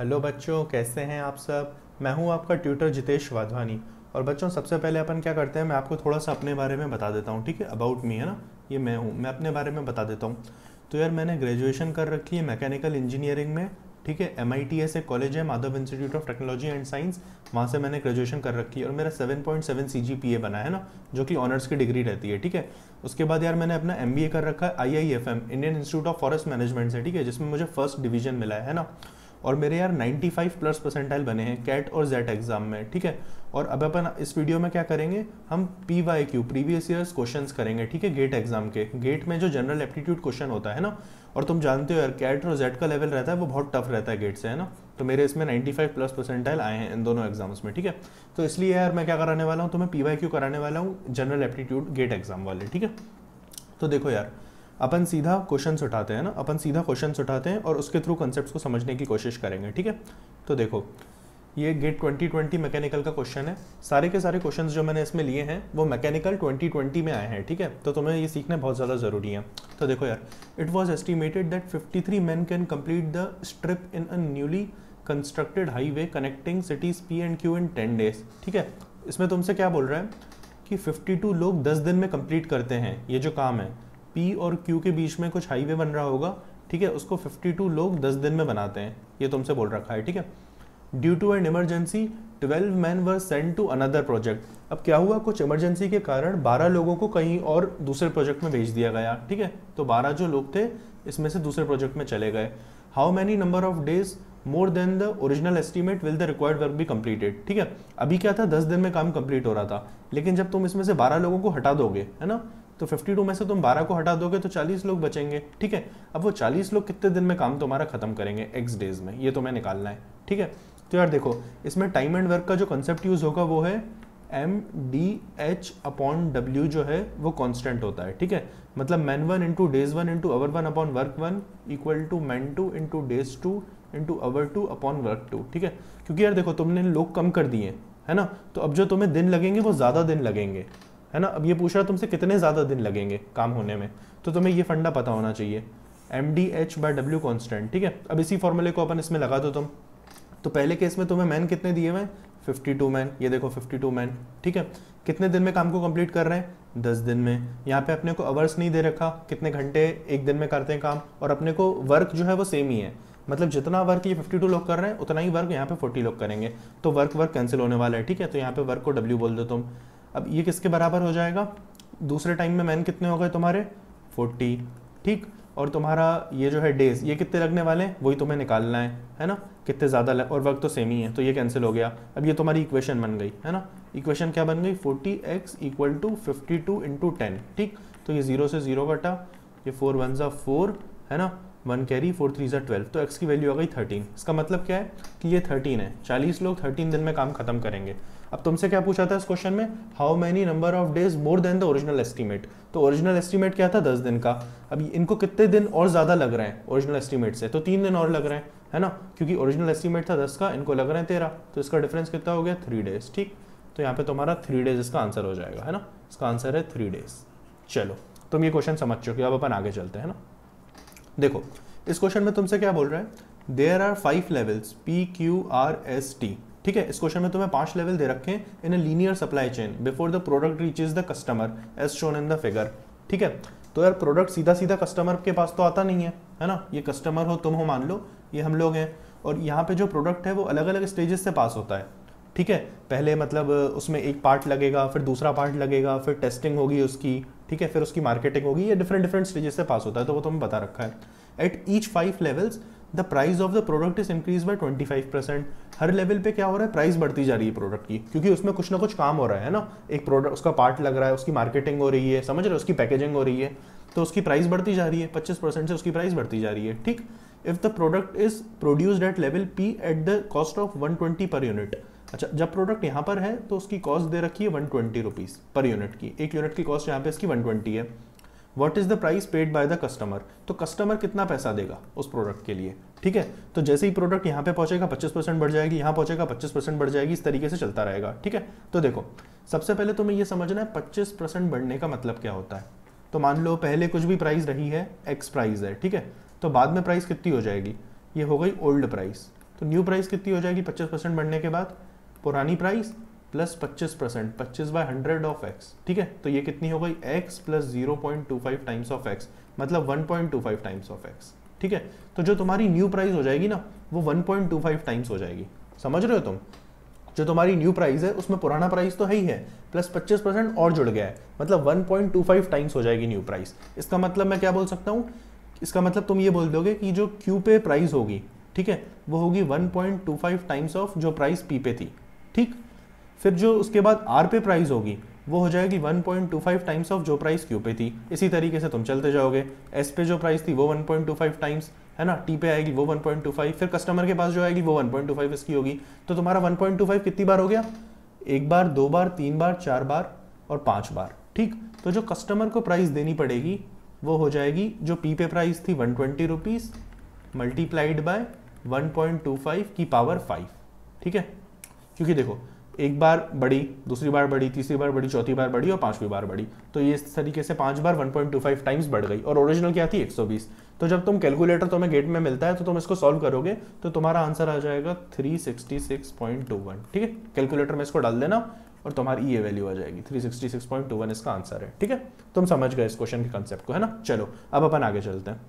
Hello बच्चों कैसे हैं आप सब मैं हूं आपका ट्यूटर जितेश वाधवानी और बच्चों सबसे पहले अपन क्या करते हैं मैं आपको थोड़ा सा अपने बारे में बता देता हूं ठीक है अबाउट मी है ना ये मैं हूं मैं अपने बारे में बता देता हूं तो यार मैंने ग्रेजुएशन कर रखी है मैकेनिकल इंजीनियरिंग में ठीक है एम आई टी एक कॉलेज है Madhav institute of technology and science वहाँ से मैंने ग्रेजुएशन कर रखी है और मेरा 7.7 point seven C G P A बना है ना जो कि ऑनर्स की डिग्री रहती है ठीक है उसके बाद यार मैंने अपना एम कर रखा है I I F M Indian institute of forest management से ठीक है जिसमें मुझे फर्स्ट डिवीजन मिला है ना और मेरे यार 95 प्लस परसेंटाइल बने हैं कैट और जेट एग्जाम में ठीक है और अब अपन इस वीडियो में क्या करेंगे हम P Y Q previous years question करेंगे ठीक है गेट एग्जाम के गेट में जो जनरल एप्टीट्यूड क्वेश्चन होता है ना और तुम जानते हो यार कैट और जेट का लेवल रहता है वो बहुत टफ रहता है गेट से है ना तो मेरे इसमें 95 प्लस परसेंटाइल आए हैं इन दोनों एग्जाम्स में ठीक है तो इसलिए यार मैं क्या कराने वाला हूँ तो मैं पी वाई क्यू कराने वाला हूँ जनरल एप्टीट्यूड गेट एग्जाम वाले ठीक है तो देखो यार अपन सीधा क्वेश्चन उठाते हैं ना अपन सीधा क्वेश्चन उठाते हैं और उसके थ्रू कंसेप्ट को समझने की कोशिश करेंगे ठीक है तो देखो ये गेट 2020 मैकेनिकल का क्वेश्चन है सारे के सारे क्वेश्चन जो मैंने इसमें लिए हैं वो मैकेनिकल 2020 में आए हैं ठीक है तो तुम्हें ये सीखना बहुत ज़्यादा ज़रूरी है तो देखो यार it was estimated that 53 man can complete the strip in a newly constructed highway connecting cities P and Q in ten days ठीक है इसमें तुमसे क्या बोल रहा है कि 52 लोग 10 दिन में कंप्लीट करते हैं ये जो काम है पी और क्यू के बीच में कुछ हाईवे बन रहा होगा ठीक है उसको 52 लोग 10 दिन में बनाते हैं ये तुमसे बोल रखा है ठीक है due to an emergency 12 man were sent to another project अब क्या हुआ कुछ इमरजेंसी के कारण 12 लोगों को कहीं और दूसरे प्रोजेक्ट में भेज दिया गया ठीक है तो 12 जो लोग थे इसमें से दूसरे प्रोजेक्ट में चले गए how many number of days more than the original estimate will the required work be completed ठीक है अभी क्या था दस दिन में काम कंप्लीट हो रहा था लेकिन जब तुम इसमें से बारह लोगों को हटा दोगे है ना तो 52 में से तुम 12 को हटा दोगे तो 40 लोग बचेंगे ठीक है अब वो 40 लोग कितने दिन में काम तुम्हारा खत्म करेंगे एक्स डेज में ये तुम्हें निकालना है ठीक है तो यार देखो इसमें टाइम एंड वर्क का जो कंसेप्ट यूज होगा वो है M D H upon W जो है वो कॉन्स्टेंट होता है ठीक है मतलब man one into days one into hour one upon work one equal to man two into days two into hour two upon work two ठीक है क्योंकि यार देखो तुमने लोग कम कर दिए है ना तो अब जो तुम्हें दिन लगेंगे वो ज़्यादा दिन लगेंगे है ना अब ये पूछ रहा है तुमसे कितने ज़्यादा दिन लगेंगे काम होने में तो तुम्हें ये फंडा पता होना चाहिए M D H by W constant ठीक है अब इसी फॉर्मूले को अपन इसमें लगा दो तुम तो पहले केस में तुम्हें मैन कितने दिए हुए फिफ्टी टू मैन ये देखो फिफ्टी टू मैन ठीक है कितने दिन में काम को कंप्लीट कर रहे हैं दस दिन में यहाँ पे अपने को आवर्स नहीं दे रखा कितने घंटे एक दिन में करते हैं काम और अपने को वर्क जो है वो सेम ही है मतलब जितना वर्क ये 52 लोग कर रहे हैं उतना ही वर्क यहाँ पे 40 लोग करेंगे तो वर्क वर्क कैंसिल होने वाला है ठीक है तो यहाँ पे वर्क को W बोल दो तुम अब ये किसके बराबर हो जाएगा दूसरे टाइम में मैन कितने हो गए तुम्हारे फोर्टी ठीक और तुम्हारा ये जो है डेज ये कितने लगने वाले हैं वही तुम्हें निकालना है है ना कितने ज़्यादा लग और वक्त तो सेम ही है तो ये कैंसिल हो गया अब ये तुम्हारी इक्वेशन बन गई है ना इक्वेशन क्या बन गई forty X equal to fifty two into ten ठीक तो ये जीरो से जीरो कटा ये फोर वन ज़ा फोर है ना वन कैरी फोर थ्री ज़ा ट्वेल्व तो एक्स की वैल्यू आ गई थर्टीन इसका मतलब क्या है कि ये थर्टीन है चालीस लोग थर्टीन दिन में काम खत्म करेंगे अब तुमसे क्या पूछा था इस क्वेश्चन में how many number of days more than the original estimate तो ओरिजिनल एस्टीमेट क्या था दस दिन का अब इनको कितने दिन और ज़्यादा लग रहे हैं ओरिजिनल एस्टीमेट से तो तीन दिन और लग रहे हैं है ना क्योंकि ओरिजिनल एस्टीमेट था दस का इनको लग रहे हैं तेरह तो इसका डिफरेंस कितना हो गया थ्री डेज ठीक तो यहाँ पे तुम्हारा थ्री डेज इसका आंसर हो जाएगा है ना इसका आंसर है थ्री डेज चलो तुम ये क्वेश्चन समझ चुके हो अब अपन आगे चलते हैं ना देखो इस क्वेश्चन में तुमसे क्या बोल रहा है there are five levels P Q R S T ठीक है इस क्वेश्चन में तुम्हें पांच लेवल दे रखे in a linear supply chain before the product reach the customer as shown in the figure ठीक है तो यार प्रोडक्ट सीधा सीधा कस्टमर के पास तो आता नहीं है है ना ये कस्टमर हो तुम हो मान लो ये हम लोग हैं और यहाँ पे जो प्रोडक्ट है वो अलग अलग स्टेजेस से पास होता है ठीक है पहले मतलब उसमें एक पार्ट लगेगा फिर दूसरा पार्ट लगेगा फिर टेस्टिंग होगी उसकी ठीक है फिर उसकी मार्केटिंग होगी ये डिफरेंट डिफरेंट स्टेजेस से पास होता है तो वो तुम्हें बता रखा है at each five levels the price of the product is increase by 25 percent हर लेवल पे क्या हो रहा है प्राइस बढ़ती जा रही है प्रोडक्ट की क्योंकि उसमें कुछ ना कुछ काम हो रहा है ना एक प्रोडक्ट उसका पार्ट लग रहा है उसकी मार्केटिंग हो रही है समझ रहे हो उसकी पैकेजिंग हो रही है तो उसकी प्राइस बढ़ती जा रही है पच्चीस परसेंट से उसकी प्राइस बढ़ती जा रही है ठीक if the product is produced at level P at the cost of one twenty per unit अच्छा जब प्रोडक्ट यहाँ पर है तो उसकी कॉस्ट दे रखी है one twenty rupees per unit की एक यूनिट की कॉस्ट यहाँ पे इसकी वन ट्वेंटी है what is the price paid by the customer तो कस्टमर कितना पैसा देगा उस प्रोडक्ट के लिए ठीक है तो जैसे ही प्रोडक्ट यहाँ पे पहुंचेगा 25 परसेंट बढ़ जाएगी यहां पहुंचेगा 25 परसेंट बढ़ जाएगी इस तरीके से चलता रहेगा ठीक है तो देखो सबसे पहले तुम्हें यह समझना है 25 परसेंट बढ़ने का मतलब क्या होता है तो मान लो पहले कुछ भी प्राइस रही है एक्स प्राइस है ठीक है तो बाद में प्राइस कितनी हो जाएगी ये हो गई ओल्ड प्राइस तो न्यू प्राइस कितनी हो जाएगी पच्चीस परसेंट बढ़ने के बाद पुरानी प्राइस प्लस पच्चीस परसेंट पच्चीस बाय हंड्रेड ऑफ एक्स ठीक है तो ये कितनी हो गई X plus zero point two five times of X मतलब one point two five times of X ठीक है तो जो तुम्हारी न्यू प्राइस हो जाएगी ना वो one point two five times हो जाएगी समझ रहे हो तुम जो तुम्हारी न्यू प्राइस है उसमें पुराना प्राइस तो है ही है प्लस पच्चीस परसेंट और जुड़ गया है मतलब one point two five times हो जाएगी न्यू प्राइस इसका मतलब मैं क्या बोल सकता हूँ इसका मतलब तुम ये बोल दोगे कि जो क्यू पे प्राइस होगी ठीक है वो होगी one point two five times of जो प्राइस पी पे थी ठीक फिर जो उसके बाद आर पे प्राइस होगी वो हो जाएगी 1.25 टाइम्स ऑफ जो प्राइस क्यू पे थी इसी तरीके से तुम चलते जाओगे एस पे जो प्राइस थी वो 1.25 टाइम्स है ना टी पे आएगी वो 1.25 फिर कस्टमर के पास जो आएगी वो 1.25 इसकी होगी तो तुम्हारा 1.25 कितनी बार हो गया एक बार दो बार तीन बार चार बार और पांच बार ठीक तो जो कस्टमर को प्राइस देनी पड़ेगी वो हो जाएगी जो पी पे प्राइस थी one twenty rupees multiplied by one point two five की पावर फाइव ठीक है क्योंकि देखो एक बार बढ़ी दूसरी बार बढ़ी तीसरी बार बढ़ी चौथी बार बढ़ी और पांचवी बार बढ़ी तो ये इस तरीके से पांच बार 1.25 टाइम्स बढ़ गई और ओरिजिनल क्या थी 120 तो जब तुम कैलकुलेटर तुम्हें गेट में मिलता है तो तुम इसको सॉल्व करोगे तो तुम्हारा आंसर आ जाएगा 366.21 ठीक है कैलकुलेटर में इसको डाल देना और तुम्हारी ये e वैल्यू आ जाएगी थ्री इसका आंसर है ठीक है तुम समझ गए इस क्वेश्चन के कंसेप्ट को है ना चलो अब अपन आगे चलते हैं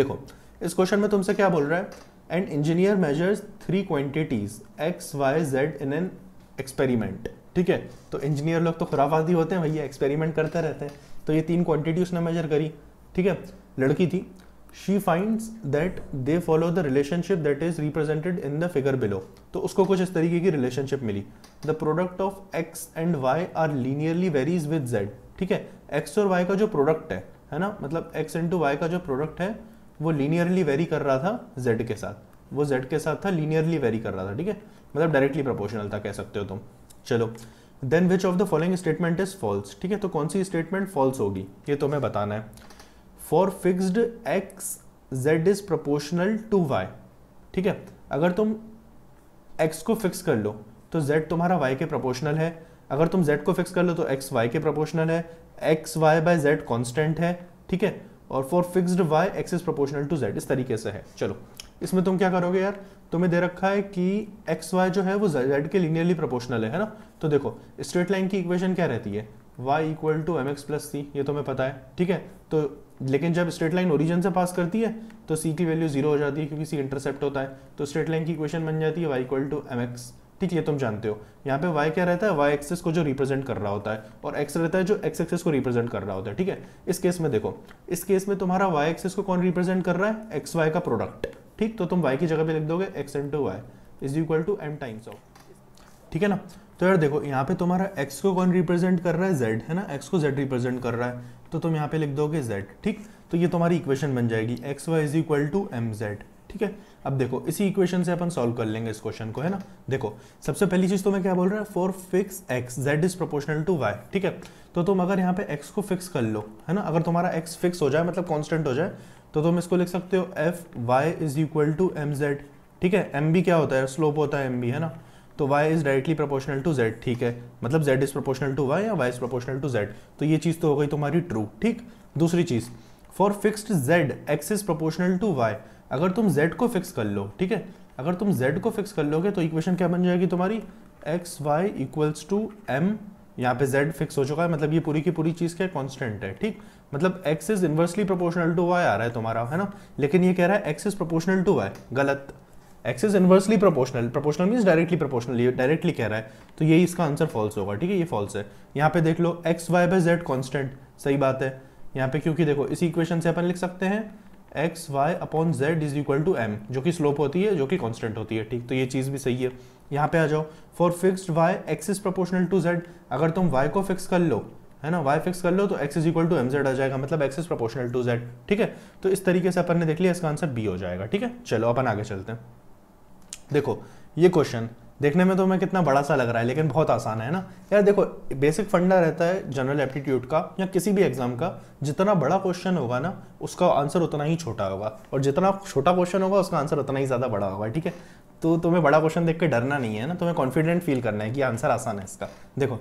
देखो इस क्वेश्चन में तुमसे क्या बोल रहा है and engineer measures three quantities x, y, z in an experiment. ठीक है तो इंजीनियर लोग तो खुराफाती होते हैं भैया एक्सपेरिमेंट करते रहते हैं तो ये तीन क्वांटिटी उसने मेजर करी ठीक है लड़की थी she finds that they follow the relationship that is represented in the figure below तो उसको कुछ इस तरीके की रिलेशनशिप मिली the product of X and Y are linearly varies with Z ठीक है एक्स और वाई का जो प्रोडक्ट है है ना मतलब एक्स इंटू वाई का जो प्रोडक्ट है वो लीनियरली वेरी कर रहा था z के साथ वो z के साथ था लीनियरली वेरी कर रहा था ठीक है मतलब डायरेक्टली प्रोपोर्शनल था कह सकते हो तुम चलो then which of the following statement is false ठीक है तो कौन सी स्टेटमेंट फॉल्स होगी ये तुम्हें तो बताना है for fixed X Z is proportional to Y ठीक है अगर तुम एक्स को फिक्स कर लो तो जेड तुम्हारा वाई के प्रपोर्शनल है अगर तुम जेड को फिक्स कर लो तो एक्स वाई के प्रपोर्शनल है X Y by Z constant है ठीक है और for fix Y X proportional to Z इस तरीके से है चलो इसमें तुम क्या करोगे यार तुम्हें दे रखा है कि एक्स वाई जो है वो जेड के लिनियरली प्रोपोर्शनल है है ना तो देखो स्ट्रेट लाइन की इक्वेशन क्या रहती है Y equal to M X plus C ये तुम्हें पता है ठीक है तो लेकिन जब स्ट्रेट लाइन ओरिजिन से पास करती है तो सी की वैल्यू जीरो हो जाती है क्योंकि सी इंटरसेप्ट होता है तो स्ट्रेट लाइन की इक्वेशन बन जाती है Y equal to M X ठीक है तुम जानते हो यहाँ पे y क्या रहता है y एक्सेस को जो रिप्रेजेंट कर रहा होता है और x रहता है जो x एक्सेस को रिप्रेजेंट कर रहा होता है ठीक है इस केस में देखो इस केस में तुम्हारा y एक्सेस को कौन रिप्रेजेंट कर रहा है एक्स वाई का प्रोडक्ट ठीक तो तुम y की जगह पे लिख दोगे X into Y is equal to M times of ठीक है ना तो यार देखो यहाँ पे तुम्हारा x को कौन रिप्रेजेंट कर रहा है z है ना x को z रिप्रेजेंट कर रहा है तो तुम यहाँ पे लिख दोगे z ठीक तो ये तुम्हारी इक्वेशन बन जाएगी X Y is equal to M Z ठीक है अब देखो इसी इक्वेशन से अपन सॉल्व कर लेंगे इस क्वेश्चन को है ना देखो सबसे पहली चीज तो मैं क्या बोल रहा हूँ for fix X Z is proportional to Y ठीक है तो तुम अगर यहाँ पे एक्स को फिक्स कर लो है ना अगर तुम्हारा एक्स फिक्स हो जाए मतलब कॉन्स्टेंट हो जाए तो तुम इसको लिख सकते हो F Y is equal to M Z ठीक है एम बी क्या होता है स्लोप होता है एम बी है ना तो y is directly proportional to z ठीक है मतलब z is proportional to y या y is proportional to z तो ये चीज़ तो हो गई तुम्हारी ट्रू ठीक दूसरी चीज़ for fixed z x is proportional to y अगर तुम z को फिक्स कर लो ठीक है अगर तुम z को फिक्स कर लोगे तो इक्वेशन क्या बन जाएगी तुम्हारी X Y equals to M यहाँ पे z फिक्स हो चुका है मतलब ये पूरी की पूरी चीज़ क्या कांस्टेंट है ठीक मतलब x is inversely proportional to y आ रहा है तुम्हारा है ना लेकिन ये कह रहा है x is proportional to y गलत x is inversely proportional proportional means directly proportional ये डायरेक्टली कह रहा है तो यही इसका आंसर फॉल्स होगा ठीक है ये फॉल्स है यहाँ पे देख लो X Y by Z constant सही बात है यहाँ पे क्योंकि देखो इसी इक्वेशन से अपन लिख सकते हैं x y upon z is equal to m जो कि स्लोप होती है जो कि कांस्टेंट होती है ठीक तो ये चीज़ भी सही है यहाँ पे आ जाओ for fixed y x is proportional to z अगर तुम वाई को फिक्स कर लो है ना वाई फिक्स कर लो तो x is equal to M z आ जाएगा मतलब x is proportional to z ठीक है तो इस तरीके से अपन ने देख लिया इसका आंसर बी हो जाएगा ठीक है चलो अपन आगे चलते हैं देखो ये क्वेश्चन देखने में तो मैं कितना बड़ा सा लग रहा है लेकिन बहुत आसान है ना यार देखो बेसिक फंडा रहता है जनरल एप्टीट्यूड का या किसी भी एग्जाम का जितना बड़ा क्वेश्चन होगा ना उसका आंसर उतना ही छोटा होगा और जितना छोटा क्वेश्चन होगा उसका आंसर उतना ही ज़्यादा बड़ा होगा ठीक है तो तुम्हें बड़ा क्वेश्चन देख के डरना नहीं है ना तुम्हें कॉन्फिडेंट फील करना है कि आंसर आसान है इसका देखो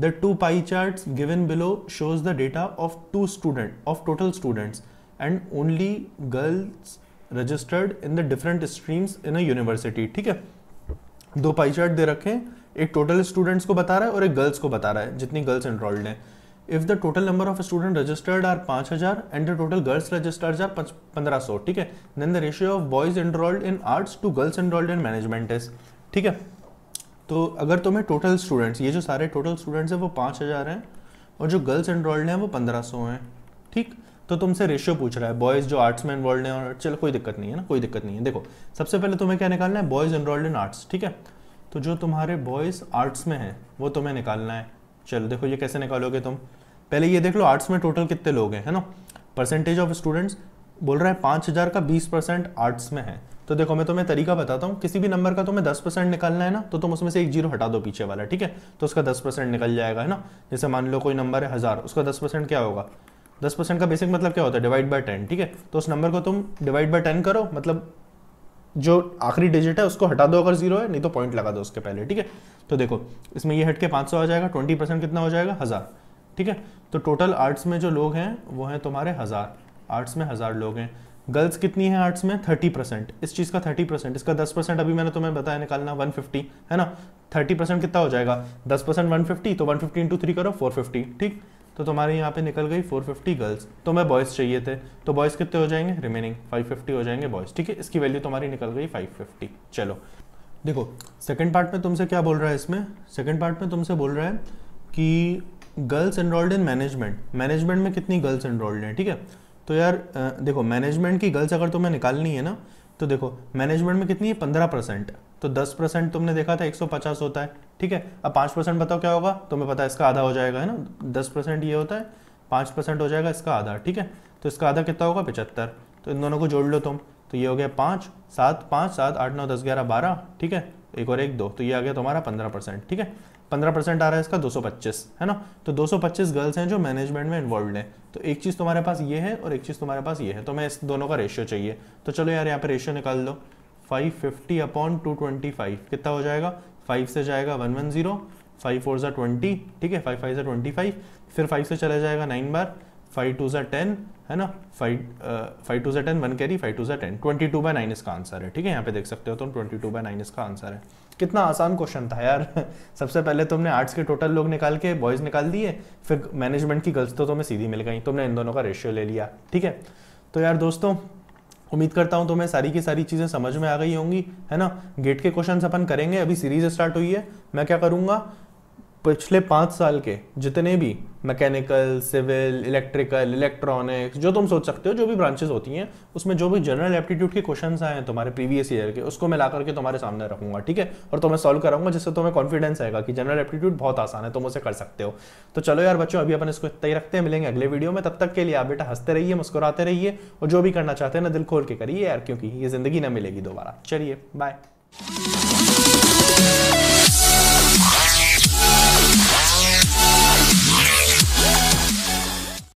the two pie chart given below shows the data of two student of total students and only girls registered in the different streams in a university ठीक है दो पाई चार्ट दे रखे हैं एक टोटल स्टूडेंट्स को बता रहा है और एक गर्ल्स को बता रहा है जितनी गर्ल्स एनरोल्ड हैं if the total number of student registered are पाँच हज़ार and the total girls registered are पंद्रह सौ ठीक है then the ratio of boys enrolled in arts to girls enrolled in management is ठीक है तो अगर तुम्हें टोटल स्टूडेंट्स ये जो सारे टोटल स्टूडेंट्स हैं वो पाँच हज़ार हैं और जो गर्ल्स एनरोल्ड हैं वो पंद्रह सौ हैं ठीक तो तुमसे रेशियो पूछ रहा है बॉयज़ जो आर्ट्स में इन्वॉल्व है और चलो कोई दिक्कत नहीं है ना कोई दिक्कत नहीं है देखो सबसे पहले तुम्हें क्या निकालना है बॉयज़ इनरोल्ड इन आर्ट्स ठीक है तो जो तुम्हारे बॉयज़ आर्ट्स में है वो तुम्हें निकालना है चलो देखो ये कैसे निकालोगे तुम पहले ये देख लो आर्ट्स में टोटल कितने लोग हैं है ना परसेंटेज ऑफ स्टूडेंट्स बोल रहा है पाँच हज़ार का बीस परसेंट आर्ट्स में है तो देखो मैं तुम्हें तरीका बताता हूँ किसी भी नंबर का तुम्हें दस परसेंट निकालना है ना तो तुम उसमें से एक जीरो हटा दो पीछे वाला ठीक है तो उसका दस परसेंट निकल जाएगा है ना जैसे मान लो कोई नंबर है हज़ार उसका दस परसेंट क्या होगा दस परसेंट का बेसिक मतलब क्या होता है डिवाइड बाय टेन ठीक है तो उस नंबर को तुम डिवाइड बाय टेन करो मतलब जो आखिरी डिजिट है उसको हटा दो अगर जीरो है नहीं तो पॉइंट लगा दो उसके पहले ठीक है तो देखो इसमें ये हट के पाँच सौ आ जाएगा ट्वेंटी परसेंट कितना हो जाएगा हज़ार ठीक है तो टोटल आर्ट्स में जो लोग हैं वो हैं तुम्हारे हज़ार आर्ट्स में हज़ार लोग हैं गर्ल्स कितनी है आर्ट्स में थर्टी परसेंट इस चीज़ का थर्टी परसेंट इसका दस परसेंट अभी मैंने तुम्हें बताया निकालना वन फिफ्टी है ना थर्टी परसेंट कितना हो जाएगा दस परसेंट वन फिफ्टी तो वन फिफ्टी इंटू थ्री करो फोर फिफ्टी ठीक तो तुम्हारे यहाँ पे निकल गई 450 गर्ल्स तो मैं बॉयज़ चाहिए थे तो बॉयज़ कितने हो जाएंगे रिमेनिंग 550 हो जाएंगे बॉयज़ ठीक है इसकी वैल्यू तुम्हारी निकल गई 550 चलो देखो सेकंड पार्ट में तुमसे क्या बोल रहा है इसमें सेकंड पार्ट में तुमसे बोल रहा है कि girls enrolled in management management में कितनी गर्ल्स एनरोल्ड हैं ठीक है तो यार देखो मैनेजमेंट की गर्ल्स अगर तुम्हें निकालनी है ना तो देखो मैनेजमेंट में कितनी है पंद्रह परसेंट तो 10 परसेंट तुमने देखा था 150 होता है ठीक है अब पाँच परसेंट बताओ क्या होगा तुम्हें पता है इसका आधा हो जाएगा है ना दस परसेंट ये होता है पाँच परसेंट हो जाएगा इसका आधा ठीक है तो इसका आधा कितना होगा पचहत्तर तो इन दोनों को जोड़ लो तुम तो ये हो गया पाँच सात पाँच सात आठ नौ दस ग्यारह बारह ठीक है एक और एक दो तो ये आ गया तुम्हारा पंद्रह परसेंट ठीक है पंद्रह परसेंट आ रहा है इसका दो सौ पच्चीस है ना तो दो सौ पच्चीस गर्ल्स हैं जो मैनेजमेंट में इन्वॉल्व हैं तो एक चीज़ तुम्हारे पास ये है और एक चीज़ तुम्हारे पास ये है तो मैं इस दोनों का रेशियो चाहिए तो चलो यार यहाँ पे रेशियो निकाल दो five fifty upon two twenty five कितना हो जाएगा फाइव से जाएगा one one zero five four ज़ा ट्वेंटी ठीक है फाइव फाइव ज़ा ट्वेंटी फाइव फिर फाइव से चला जाएगा नाइन बार फाइव टू ज़ा टेन है ना फाइव फाइव टू ज़ा ten one carry five two ज़ा ten twenty two by nine इसका आंसर है ठीक है यहाँ पे देख सकते हो तुम ट्वेंटी टू बाई नाइन इसका आंसर है कितना आसान क्वेश्चन था यार सबसे पहले तुमने आर्ट्स के टोटल लोग निकाल के बॉयज़ निकाल दिए फिर मैनेजमेंट की गर्ल्स तो तुम्हें सीधी मिल गई तुमने इन दोनों का रेशियो ले लिया ठीक है तो यार दोस्तों उम्मीद करता हूँ तुम्हें मैं सारी की सारी चीज़ें समझ में आ गई होंगी है ना गेट के क्वेश्चन अपन करेंगे अभी सीरीज स्टार्ट हुई है मैं क्या करूँगा पिछले पाँच साल के जितने भी मैकेनिकल सिविल इलेक्ट्रिकल इलेक्ट्रॉनिक्स जो तुम सोच सकते हो जो भी ब्रांचेस होती हैं उसमें जो भी जनरल एप्टीट्यूड के क्वेश्चन आए हैं तुम्हारे प्रीवियस ईयर के उसको मैं ला करके तुम्हारे सामने रखूंगा ठीक है और तुम्हें सॉल्व कराऊंगा जिससे तुम्हें कॉन्फिडेंस आएगा कि जनरल एप्टीट्यूड बहुत आसान है तुम उसे कर सकते हो तो चलो यार बच्चों अभी अपन इसको तय रखते हैं मिलेंगे अगले वीडियो में तब तक के लिए आप बेटा हंसते रहिए मुस्कुराते रहिए और जो भी करना चाहते हैं ना दिल खोल के करिए यार क्योंकि ये जिंदगी ना मिलेगी दोबारा चलिए बाय